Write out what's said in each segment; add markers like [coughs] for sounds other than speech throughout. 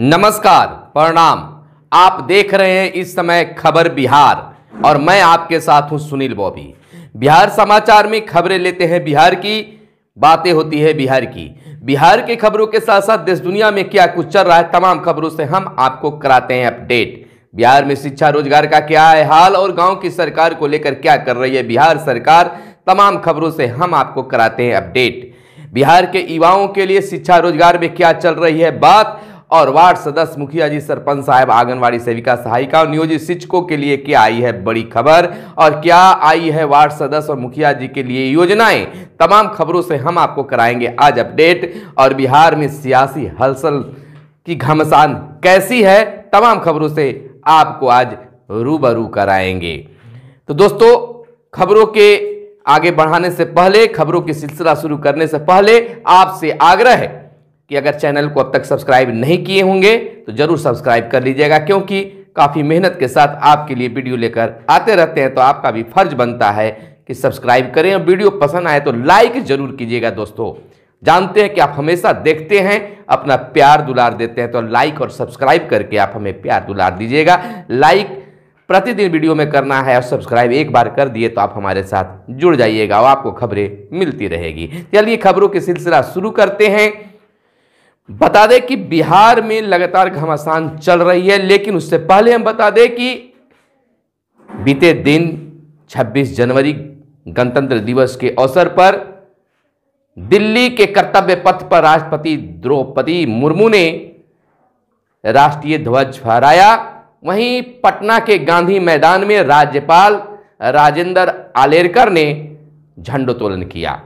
नमस्कार प्रणाम आप देख रहे हैं इस समय खबर बिहार और मैं आपके साथ हूं सुनील बॉबी बिहार समाचार में खबरें लेते हैं बिहार की बातें होती है बिहार की बिहार के खबरों के साथ साथ देश दुनिया में क्या कुछ चल रहा है तमाम खबरों से हम आपको कराते हैं अपडेट बिहार में शिक्षा रोजगार का क्या है हाल और गांव की सरकार को लेकर क्या कर रही है बिहार सरकार तमाम खबरों से हम आपको कराते हैं अपडेट बिहार के युवाओं के लिए शिक्षा रोजगार में क्या चल रही है बात और वार्ड सदस्य मुखिया जी सरपंच साहब आंगनबाड़ी सेविका सहायिका और नियोजित शिक्षकों के लिए क्या आई है बड़ी खबर और क्या आई है वार्ड सदस्य और मुखिया जी के लिए योजनाएं तमाम खबरों से हम आपको कराएंगे आज अपडेट और बिहार में सियासी हलचल की घमसान कैसी है तमाम खबरों से आपको आज रूबरू कराएंगे तो दोस्तों खबरों के आगे बढ़ाने से पहले खबरों की सिलसिला शुरू करने से पहले आपसे आग्रह है कि अगर चैनल को अब तक सब्सक्राइब नहीं किए होंगे तो ज़रूर सब्सक्राइब कर लीजिएगा क्योंकि काफ़ी मेहनत के साथ आपके लिए वीडियो लेकर आते रहते हैं तो आपका भी फर्ज बनता है कि सब्सक्राइब करें और वीडियो पसंद आए तो लाइक ज़रूर कीजिएगा दोस्तों जानते हैं कि आप हमेशा देखते हैं अपना प्यार दुलार देते हैं तो लाइक और सब्सक्राइब करके आप हमें प्यार दुलार दीजिएगा लाइक प्रतिदिन वीडियो में करना है और सब्सक्राइब एक बार कर दिए तो आप हमारे साथ जुड़ जाइएगा और आपको खबरें मिलती रहेगी चलिए खबरों के सिलसिला शुरू करते हैं बता दें कि बिहार में लगातार घमासान चल रही है लेकिन उससे पहले हम बता दें कि बीते दिन 26 जनवरी गणतंत्र दिवस के अवसर पर दिल्ली के कर्तव्य पथ पर राष्ट्रपति द्रौपदी मुर्मू ने राष्ट्रीय ध्वज फहराया वहीं पटना के गांधी मैदान में राज्यपाल राजेंद्र आलेरकर ने झंडोत्तोलन किया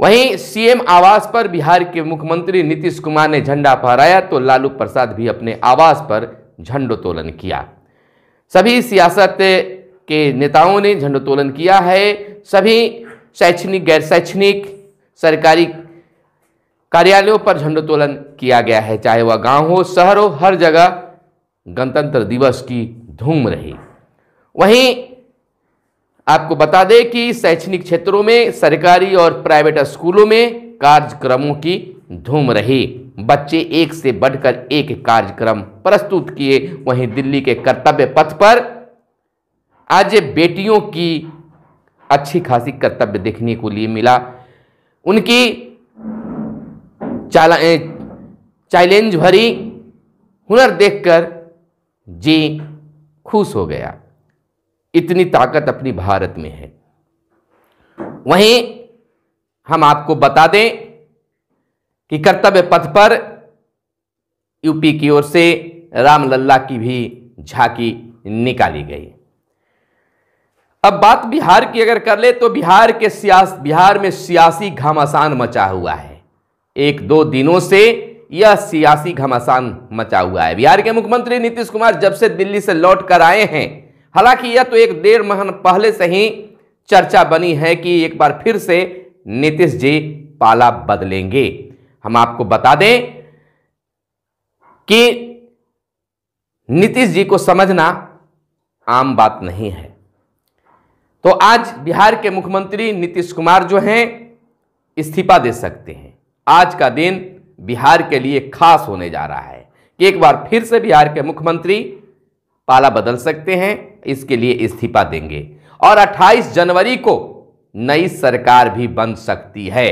वहीं सीएम आवास पर बिहार के मुख्यमंत्री नीतीश कुमार ने झंडा फहराया तो लालू प्रसाद भी अपने आवास पर झंडोत्तोलन किया सभी सियासत के नेताओं ने झंडोत्तोलन किया है सभी शैक्षणिक गैर शैक्षणिक सरकारी कार्यालयों पर झंडोत्तोलन किया गया है चाहे वह गांव हो शहर हो हर जगह गणतंत्र दिवस की धूम रही वहीं आपको बता दें कि शैक्षणिक क्षेत्रों में सरकारी और प्राइवेट स्कूलों में कार्यक्रमों की धूम रही बच्चे एक से बढ़कर एक कार्यक्रम प्रस्तुत किए वहीं दिल्ली के कर्तव्य पथ पर आज बेटियों की अच्छी खासी कर्तव्य देखने को लिए मिला उनकी चैलेंज भरी हुनर देखकर जी खुश हो गया इतनी ताकत अपनी भारत में है वहीं हम आपको बता दें कि कर्तव्य पथ पर यूपी की ओर से रामलला की भी झांकी निकाली गई अब बात बिहार की अगर कर ले तो बिहार के सियास बिहार में सियासी घमासान मचा हुआ है एक दो दिनों से यह सियासी घमासान मचा हुआ है बिहार के मुख्यमंत्री नीतीश कुमार जब से दिल्ली से लौट कर आए हैं हालांकि यह तो एक डेढ़ महीने पहले से ही चर्चा बनी है कि एक बार फिर से नीतीश जी पाला बदलेंगे हम आपको बता दें कि नीतीश जी को समझना आम बात नहीं है तो आज बिहार के मुख्यमंत्री नीतीश कुमार जो हैं इस्तीफा दे सकते हैं आज का दिन बिहार के लिए खास होने जा रहा है कि एक बार फिर से बिहार के मुख्यमंत्री पाला बदल सकते हैं इसके लिए इस्तीफा देंगे और 28 जनवरी को नई सरकार भी बन सकती है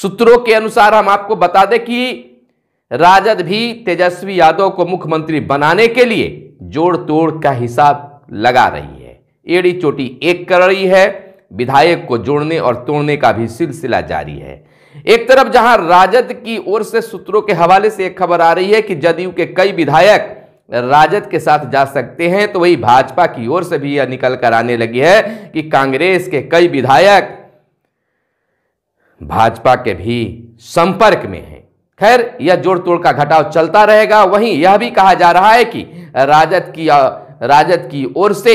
सूत्रों के अनुसार हम आपको बता दें कि राजद भी तेजस्वी यादव को मुख्यमंत्री बनाने के लिए जोड़ तोड़ का हिसाब लगा रही है एड़ी चोटी एक कर रही है विधायक को जोड़ने और तोड़ने का भी सिलसिला जारी है एक तरफ जहां राजद की ओर से सूत्रों के हवाले से एक खबर आ रही है कि जदयू के कई विधायक राजद के साथ जा सकते हैं तो वही भाजपा की ओर से भी यह निकल कर आने लगी है कि कांग्रेस के कई विधायक भाजपा के भी संपर्क में हैं खैर यह जोड़ तोड़ का घटाव चलता रहेगा वहीं यह भी कहा जा रहा है कि राजद की राजद की ओर से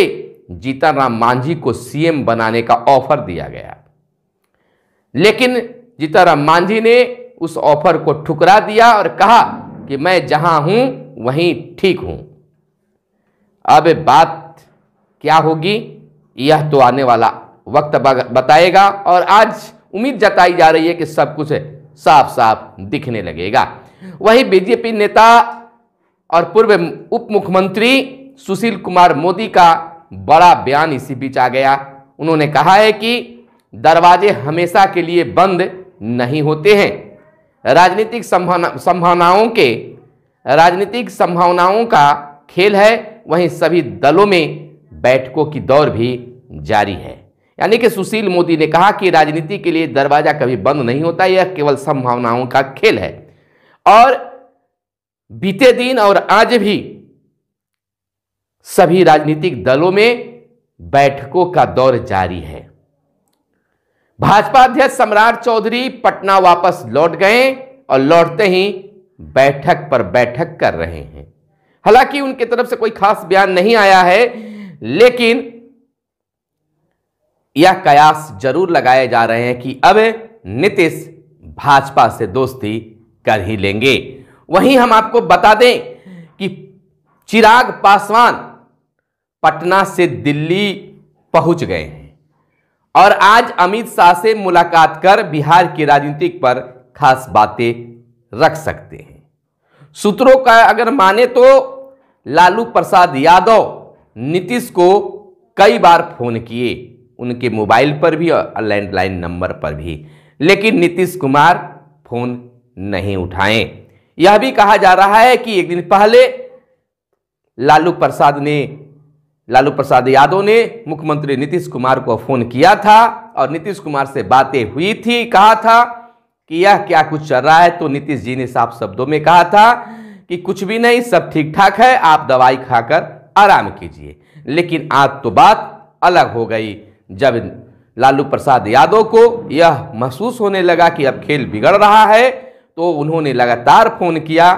जीतन राम मांझी को सीएम बनाने का ऑफर दिया गया लेकिन जीतन राम मांझी ने उस ऑफर को ठुकरा दिया और कहा कि मैं जहां हूं वहीं ठीक हूं अब बात क्या होगी यह तो आने वाला वक्त बताएगा और आज उम्मीद जताई जा रही है कि सब कुछ साफ साफ दिखने लगेगा वहीं बीजेपी नेता और पूर्व उप मुख्यमंत्री सुशील कुमार मोदी का बड़ा बयान इसी बीच आ गया उन्होंने कहा है कि दरवाजे हमेशा के लिए बंद नहीं होते हैं राजनीतिक संभावनाओं के राजनीतिक संभावनाओं का खेल है वहीं सभी दलों में बैठकों की दौर भी जारी है यानी कि सुशील मोदी ने कहा कि राजनीति के लिए दरवाजा कभी बंद नहीं होता यह केवल संभावनाओं का खेल है और बीते दिन और आज भी सभी राजनीतिक दलों में बैठकों का दौर जारी है भाजपा अध्यक्ष सम्राट चौधरी पटना वापस लौट गए और लौटते ही बैठक पर बैठक कर रहे हैं हालांकि उनके तरफ से कोई खास बयान नहीं आया है लेकिन यह कयास जरूर लगाए जा रहे हैं कि अब नीतीश भाजपा से दोस्ती कर ही लेंगे वहीं हम आपको बता दें कि चिराग पासवान पटना से दिल्ली पहुंच गए हैं और आज अमित शाह से मुलाकात कर बिहार की राजनीतिक पर खास बातें रख सकते हैं सूत्रों का अगर माने तो लालू प्रसाद यादव नीतीश को कई बार फोन किए उनके मोबाइल पर भी और लैंडलाइन नंबर पर भी लेकिन नीतीश कुमार फोन नहीं उठाए यह भी कहा जा रहा है कि एक दिन पहले लालू प्रसाद ने लालू प्रसाद यादव ने मुख्यमंत्री नीतीश कुमार को फोन किया था और नीतीश कुमार से बातें हुई थी कहा था कि यह क्या कुछ चल रहा है तो नीतीश जी ने साफ शब्दों में कहा था कि कुछ भी नहीं सब ठीक ठाक है आप दवाई खाकर आराम कीजिए लेकिन आज तो बात अलग हो गई जब लालू प्रसाद यादव को यह महसूस होने लगा कि अब खेल बिगड़ रहा है तो उन्होंने लगातार फोन किया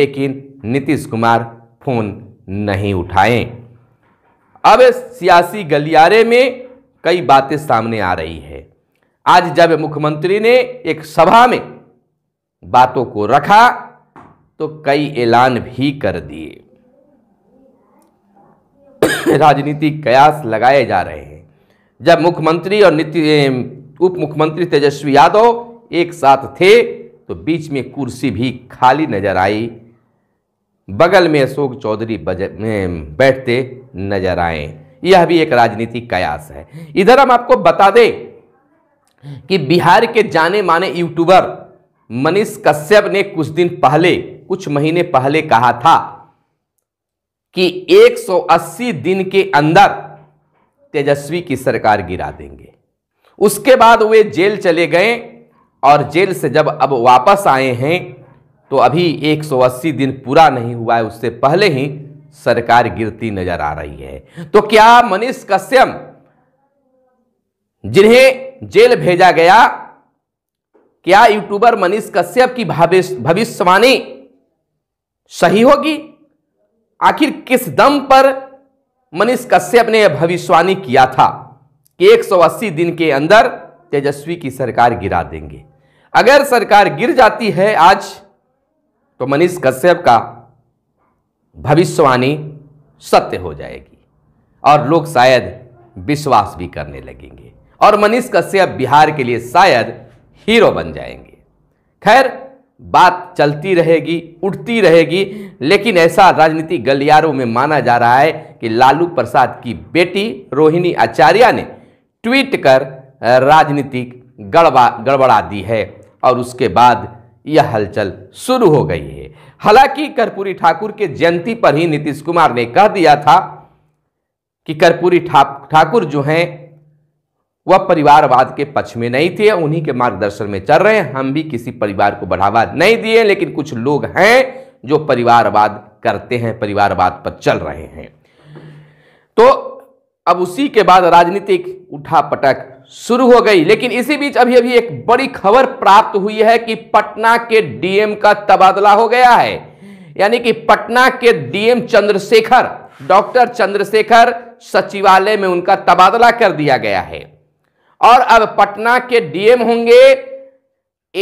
लेकिन नीतीश कुमार फोन नहीं उठाए अब सियासी गलियारे में कई बातें सामने आ रही है आज जब मुख्यमंत्री ने एक सभा में बातों को रखा तो कई ऐलान भी कर दिए [coughs] राजनीतिक कयास लगाए जा रहे हैं जब मुख्यमंत्री और नीति उप मुख्यमंत्री तेजस्वी यादव एक साथ थे तो बीच में कुर्सी भी खाली नजर आई बगल में अशोक चौधरी बैठते नजर आए यह भी एक राजनीतिक कयास है इधर हम आपको बता दें कि बिहार के जाने माने यूट्यूबर मनीष कश्यप ने कुछ दिन पहले कुछ महीने पहले कहा था कि 180 दिन के अंदर तेजस्वी की सरकार गिरा देंगे उसके बाद वे जेल चले गए और जेल से जब अब वापस आए हैं तो अभी 180 दिन पूरा नहीं हुआ है उससे पहले ही सरकार गिरती नजर आ रही है तो क्या मनीष कश्यप जिन्हें जेल भेजा गया क्या यूट्यूबर मनीष कश्यप की भविष्यवाणी सही होगी आखिर किस दम पर मनीष कश्यप ने यह भविष्यवाणी किया था कि 180 दिन के अंदर तेजस्वी की सरकार गिरा देंगे अगर सरकार गिर जाती है आज तो मनीष कश्यप का भविष्यवाणी सत्य हो जाएगी और लोग शायद विश्वास भी करने लगेंगे और मनीष कश्यप बिहार के लिए शायद हीरो बन जाएंगे खैर बात चलती रहेगी उठती रहेगी लेकिन ऐसा राजनीतिक गलियारों में माना जा रहा है कि लालू प्रसाद की बेटी रोहिणी आचार्य ने ट्वीट कर राजनीतिक गड़बा गड़बड़ा दी है और उसके बाद यह हलचल शुरू हो गई है हालांकि कर्पूरी ठाकुर के जयंती पर ही नीतीश कुमार ने कह दिया था कि कर्पूरी ठाकुर जो हैं वह परिवारवाद के पक्ष में नहीं थे उन्हीं के मार्गदर्शन में चल रहे हैं हम भी किसी परिवार को बढ़ावा नहीं दिए लेकिन कुछ लोग हैं जो परिवारवाद करते हैं परिवारवाद पर चल रहे हैं तो अब उसी के बाद राजनीतिक उठापटक शुरू हो गई लेकिन इसी बीच अभी अभी एक बड़ी खबर प्राप्त हुई है कि पटना के डीएम का तबादला हो गया है यानी कि पटना के डीएम चंद्रशेखर डॉक्टर चंद्रशेखर सचिवालय में उनका तबादला कर दिया गया है और अब पटना के डीएम होंगे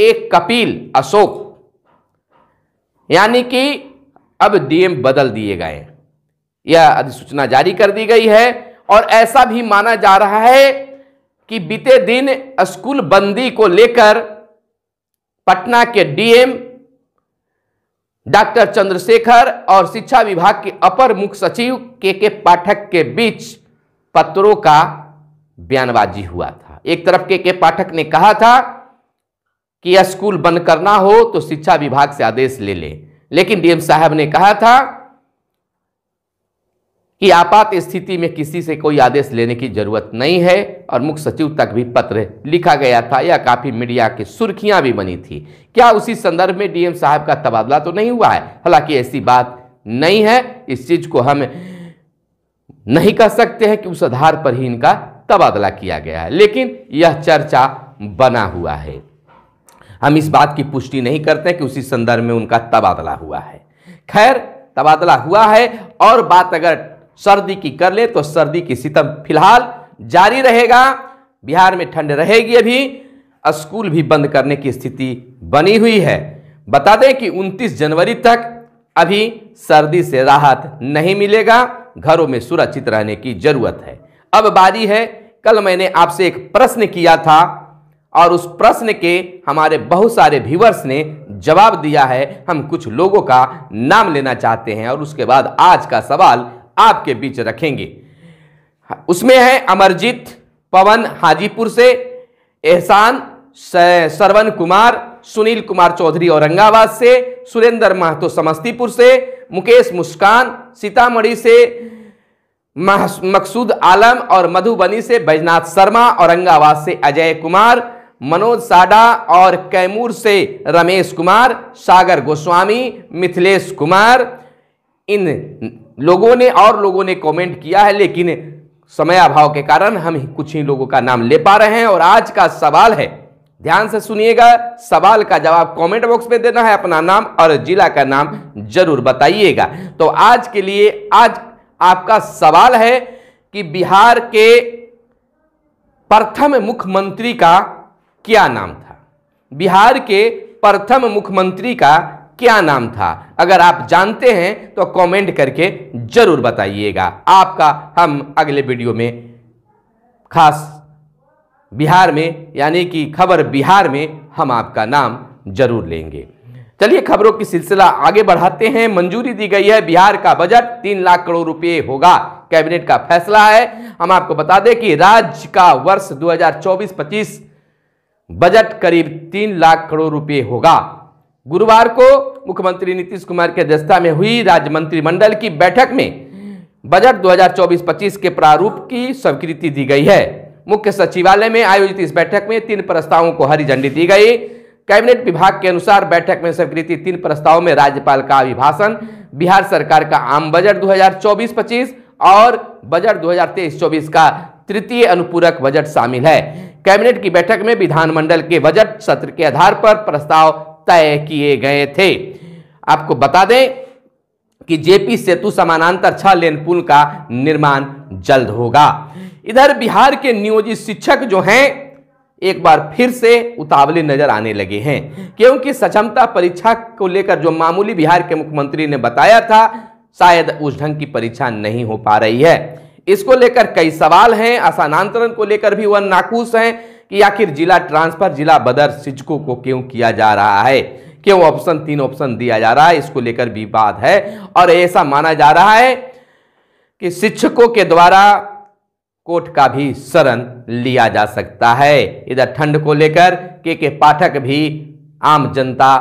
एक कपिल अशोक यानी कि अब डीएम बदल दिए गए यह अधिसूचना जारी कर दी गई है और ऐसा भी माना जा रहा है कि बीते दिन स्कूल बंदी को लेकर पटना के डीएम डॉक्टर चंद्रशेखर और शिक्षा विभाग के अपर मुख्य सचिव के के पाठक के बीच पत्रों का बयानबाजी हुआ था एक तरफ के के पाठक ने कहा था कि यह स्कूल बंद करना हो तो शिक्षा विभाग से आदेश ले ले लेकिन डीएम साहब ने कहा था कि आपात स्थिति में किसी से कोई आदेश लेने की जरूरत नहीं है और मुख्य सचिव तक भी पत्र लिखा गया था या काफ़ी मीडिया की सुर्खियां भी बनी थी क्या उसी संदर्भ में डीएम साहब का तबादला तो नहीं हुआ है हालांकि ऐसी बात नहीं है इस चीज़ को हम नहीं कह सकते हैं कि उस आधार पर ही इनका तबादला किया गया है लेकिन यह चर्चा बना हुआ है हम इस बात की पुष्टि नहीं करते कि उसी संदर्भ में उनका तबादला हुआ है खैर तबादला हुआ है और बात अगर सर्दी की कर ले तो सर्दी की सितम फिलहाल जारी रहेगा बिहार में ठंड रहेगी अभी स्कूल भी बंद करने की स्थिति बनी हुई है बता दें कि 29 जनवरी तक अभी सर्दी से राहत नहीं मिलेगा घरों में सुरक्षित रहने की जरूरत है अब बारी है कल मैंने आपसे एक प्रश्न किया था और उस प्रश्न के हमारे बहुत सारे व्यूवर्स ने जवाब दिया है हम कुछ लोगों का नाम लेना चाहते हैं और उसके बाद आज का सवाल आपके बीच रखेंगे उसमें है अमरजीत पवन हाजीपुर से एहसान सरवन कुमार सुनील कुमार चौधरी औरंगाबाद से सुरेंद्र महतो समस्तीपुर से मुकेश मुस्कान सीतामढ़ी से मकसूद आलम और मधुबनी से बैजनाथ शर्मा औरंगाबाद से अजय कुमार मनोज साडा और कैमूर से रमेश कुमार सागर गोस्वामी मिथिलेश कुमार इन लोगों ने और लोगों ने कमेंट किया है लेकिन समय अभाव के कारण हम कुछ ही लोगों का नाम ले पा रहे हैं और आज का सवाल है ध्यान से सुनिएगा सवाल का जवाब कमेंट बॉक्स में देना है अपना नाम और जिला का नाम जरूर बताइएगा तो आज के लिए आज आपका सवाल है कि बिहार के प्रथम मुख्यमंत्री का क्या नाम था बिहार के प्रथम मुख्यमंत्री का क्या नाम था अगर आप जानते हैं तो कमेंट करके जरूर बताइएगा आपका हम अगले वीडियो में खास बिहार में यानी कि खबर बिहार में हम आपका नाम जरूर लेंगे चलिए खबरों की सिलसिला आगे बढ़ाते हैं मंजूरी दी गई है बिहार का बजट तीन लाख करोड़ रुपए होगा कैबिनेट का फैसला है हम आपको बता दें कि राज्य का वर्ष 2024-25 बजट करीब तीन लाख करोड़ रुपए होगा गुरुवार को मुख्यमंत्री नीतीश कुमार की अध्यक्षता में हुई राज्य मंत्रिमंडल की बैठक में बजट 2024-25 के प्रारूप की स्वीकृति दी गई है मुख्य सचिवालय में आयोजित इस बैठक में तीन प्रस्तावों को हरी झंडी दी गई कैबिनेट विभाग के अनुसार बैठक में स्वीकृति तीन प्रस्ताव में राज्यपाल का अभिभाषण बिहार सरकार का आम बजट 2024-25 और बजट 2023-24 का तृतीय अनुपूरक बजट शामिल है कैबिनेट की बैठक में विधानमंडल के बजट सत्र के आधार पर प्रस्ताव तय किए गए थे आपको बता दें कि जेपी सेतु समानांतर छह लेन पुल का निर्माण जल्द होगा इधर बिहार के नियोजित शिक्षक जो हैं एक बार फिर से उतावले नजर आने लगे हैं क्योंकि सक्षमता परीक्षा को लेकर जो मामूली बिहार के मुख्यमंत्री ने बताया था शायद उस ढंग की परीक्षा नहीं हो पा रही है इसको लेकर कई सवाल हैं असानांतरण को लेकर भी वह नाखुश हैं कि आखिर जिला ट्रांसफर जिला बदर शिक्षकों को क्यों किया जा रहा है क्यों ऑप्शन तीन ऑप्शन दिया जा रहा है इसको लेकर विवाद है और ऐसा माना जा रहा है कि शिक्षकों के द्वारा कोट का भी शरण लिया जा सकता है इधर ठंड को लेकर के के पाठक भी आम जनता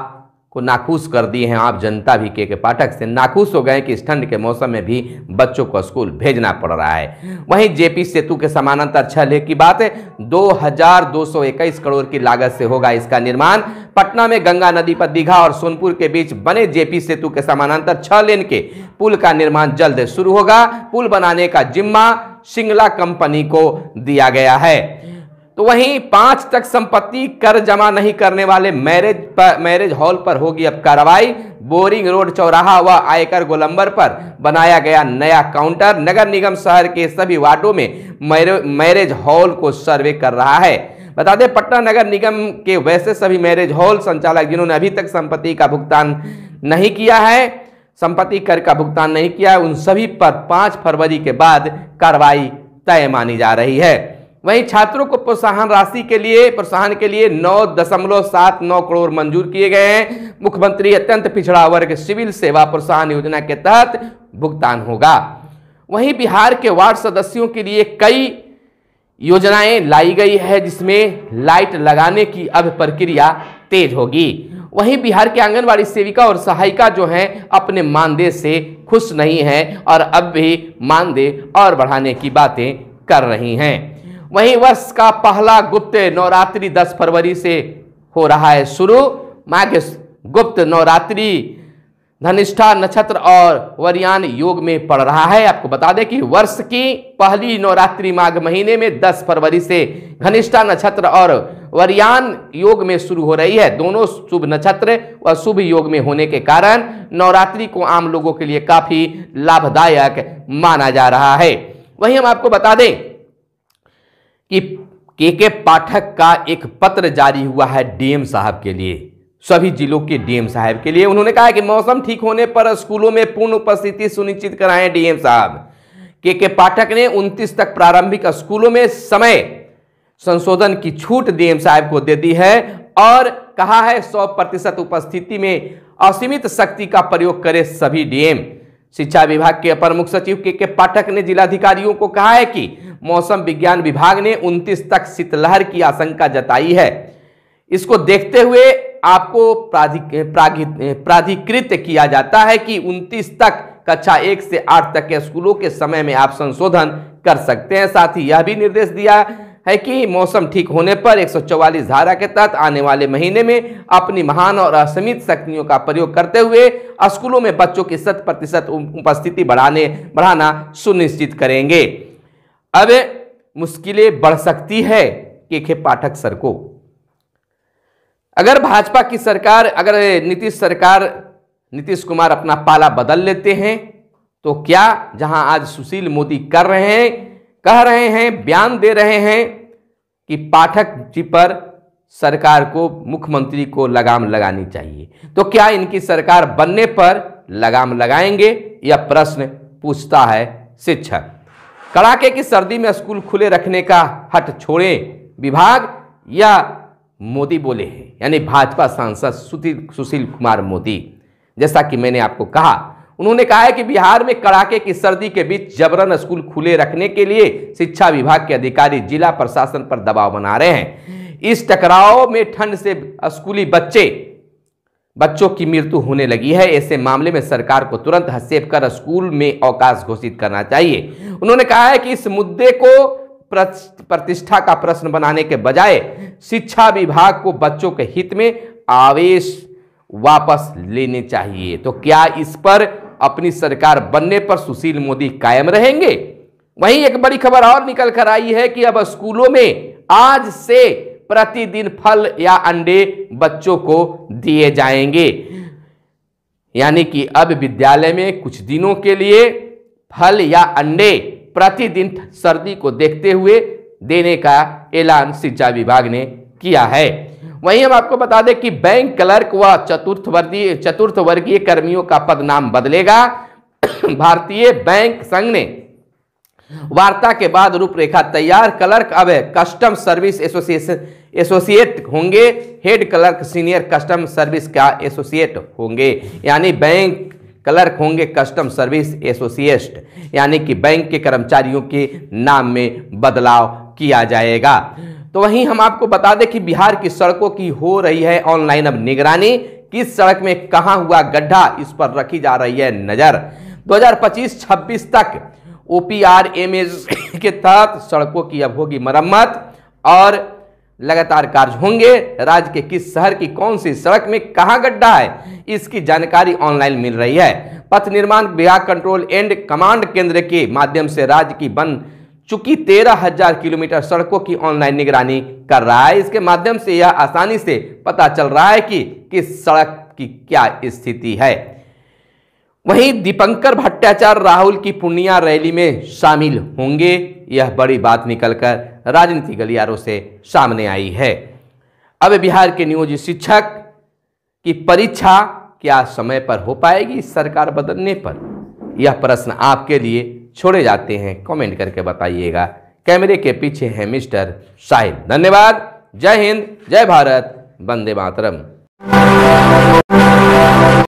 को नाखुश कर दिए हैं आप जनता भी के के पाठक से नाखुश हो गए कि इस ठंड के मौसम में भी बच्चों को स्कूल भेजना पड़ रहा है वहीं जेपी सेतु के समानांतर छह लेख की बात है दो दो हजार सौ इक्कीस करोड़ की लागत से होगा इसका निर्माण पटना में गंगा नदी पर दीघा और सोनपुर के बीच बने जेपी सेतु के समानांतर छह लेन के पुल का निर्माण जल्द शुरू होगा पुल बनाने का जिम्मा सिंगला कंपनी को दिया गया है तो वहीं पांच तक संपत्ति कर जमा नहीं करने वाले मैरिज मैरिज हॉल पर होगी अब कार्रवाई बोरिंग रोड चौराहा व आयकर गोलंबर पर बनाया गया नया काउंटर नगर निगम शहर के सभी वार्डों में मैरिज हॉल को सर्वे कर रहा है बता दें पटना नगर निगम के वैसे सभी मैरिज हॉल संचालक जिन्होंने अभी तक संपत्ति का भुगतान नहीं किया है संपत्ति कर का भुगतान नहीं किया है उन सभी पर पांच फरवरी के बाद कार्रवाई तय मानी जा रही है वहीं छात्रों को प्रोत्साहन राशि के लिए प्रोत्साहन के लिए नौ दशमलव सात नौ करोड़ मंजूर किए गए हैं मुख्यमंत्री अत्यंत पिछड़ा वर्ग सिविल सेवा प्रोत्साहन योजना के तहत भुगतान होगा वहीं बिहार के वार्ड सदस्यों के लिए कई योजनाएं लाई गई है जिसमें लाइट लगाने की अब प्रक्रिया तेज होगी वहीं बिहार के आंगनबाड़ी सेविका और सहायिका जो हैं अपने मानदेय से खुश नहीं हैं और अब भी मानदेय और बढ़ाने की बातें कर रही हैं वहीं वर्ष का पहला गुप्त नवरात्रि 10 फरवरी से हो रहा है शुरू माघ गुप्त नवरात्रि धनिष्ठा नक्षत्र और वरियान योग में पड़ रहा है आपको बता दें कि वर्ष की पहली नवरात्रि माघ महीने में 10 फरवरी से घनिष्ठा नक्षत्र और वरियान योग में शुरू हो रही है दोनों शुभ नक्षत्र व शुभ योग में होने के कारण नवरात्रि को आम लोगों के लिए काफ़ी लाभदायक माना जा रहा है वहीं हम आपको बता दें कि के के पाठक का एक पत्र जारी हुआ है डीएम साहब के लिए सभी जिलों के डीएम साहब के लिए उन्होंने कहा कि मौसम ठीक होने पर स्कूलों में पूर्ण उपस्थिति सुनिश्चित कराएं डीएम साहब के के पाठक ने 29 तक प्रारंभिक स्कूलों में समय संशोधन की छूट डीएम साहब को दे दी है और कहा है 100 प्रतिशत उपस्थिति में असीमित शक्ति का प्रयोग करे सभी डीएम शिक्षा विभाग के अपर मुख्य सचिव के के पाठक ने जिलाधिकारियों को कहा है कि मौसम विज्ञान विभाग ने 29 तक शीतलहर की आशंका जताई है इसको देखते हुए आपको प्राधिकृत किया जाता है कि 29 तक कक्षा एक से आठ तक के स्कूलों के समय में आप संशोधन कर सकते हैं साथ ही यह भी निर्देश दिया है कि मौसम ठीक होने पर 144 धारा के तहत आने वाले महीने में अपनी महान और असीमित शक्तियों का प्रयोग करते हुए स्कूलों में बच्चों की शत प्रतिशत उपस्थिति बढ़ाने बढ़ाना सुनिश्चित करेंगे अब मुश्किलें बढ़ सकती है के पाठक सर को अगर भाजपा की सरकार अगर नीतीश सरकार नीतीश कुमार अपना पाला बदल लेते हैं तो क्या जहां आज सुशील मोदी कर रहे हैं कह रहे हैं बयान दे रहे हैं कि पाठक जी पर सरकार को मुख्यमंत्री को लगाम लगानी चाहिए तो क्या इनकी सरकार बनने पर लगाम लगाएंगे यह प्रश्न पूछता है शिक्षक कड़ाके की सर्दी में स्कूल खुले रखने का हट छोड़े विभाग या मोदी बोले हैं यानी भाजपा सांसद सुशील कुमार मोदी जैसा कि मैंने आपको कहा उन्होंने कहा है कि बिहार में कड़ाके की सर्दी के बीच जबरन स्कूल खुले रखने के लिए शिक्षा विभाग के अधिकारी जिला प्रशासन पर दबाव बना रहे हैं इस टकराव में ठंड से स्कूली बच्चे बच्चों की मृत्यु होने लगी है ऐसे मामले में सरकार को तुरंत हस्तक्षेप कर स्कूल में अवकाश घोषित करना चाहिए उन्होंने कहा है कि इस मुद्दे को प्रतिष्ठा का प्रश्न बनाने के बजाय शिक्षा विभाग को बच्चों के हित में आवेश वापस लेने चाहिए तो क्या इस पर अपनी सरकार बनने पर सुशील मोदी कायम रहेंगे वहीं एक बड़ी खबर और निकल कर आई है कि अब स्कूलों में आज से प्रतिदिन फल या अंडे बच्चों को दिए जाएंगे यानी कि अब विद्यालय में कुछ दिनों के लिए फल या अंडे प्रतिदिन सर्दी को देखते हुए देने का ऐलान शिक्षा विभाग ने किया है वहीं हम आपको बता दें कि बैंक क्लर्क व चतुर्थ वर्गीय चतुर्थ वर्गीय कर्मियों का पद नाम बदलेगा [coughs] भारतीय बैंक संघ ने वार्ता के बाद रूपरेखा तैयार क्लर्क अब कस्टम सर्विस एसोसिएशन एसोसिएट होंगे head clerk senior custom service का एसोसिएट होंगे यानी बैंक क्लर्क होंगे कस्टम सर्विस एसोसिएट यानी कि बैंक के कर्मचारियों के नाम में बदलाव किया जाएगा तो वहीं हम आपको बता दें कि बिहार की सड़कों की हो रही है ऑनलाइन अब निगरानी किस सड़क में कहाँ हुआ गड्ढा इस पर रखी जा रही है नज़र 2025-26 तक ओ पी आर एम के तहत सड़कों की अब होगी मरम्मत और लगातार कार्य होंगे राज्य के किस शहर की कौन सी सड़क में कहाँ गड्ढा है इसकी जानकारी ऑनलाइन मिल रही है पथ निर्माण विभाग कंट्रोल एंड कमांड केंद्र के माध्यम से राज्य की बन चुकी तेरह हजार किलोमीटर सड़कों की ऑनलाइन निगरानी कर रहा है इसके माध्यम से यह आसानी से पता चल रहा है कि किस सड़क की क्या स्थिति है वहीं दीपंकर भट्टाचार्य राहुल की पूर्णिया रैली में शामिल होंगे यह बड़ी बात निकलकर राजनीतिक गलियारों से सामने आई है अब बिहार के नियोजित शिक्षक की परीक्षा क्या समय पर हो पाएगी सरकार बदलने पर यह प्रश्न आपके लिए छोड़े जाते हैं कमेंट करके बताइएगा कैमरे के पीछे हैं मिस्टर शाहिद धन्यवाद जय हिंद जय भारत वंदे मातरम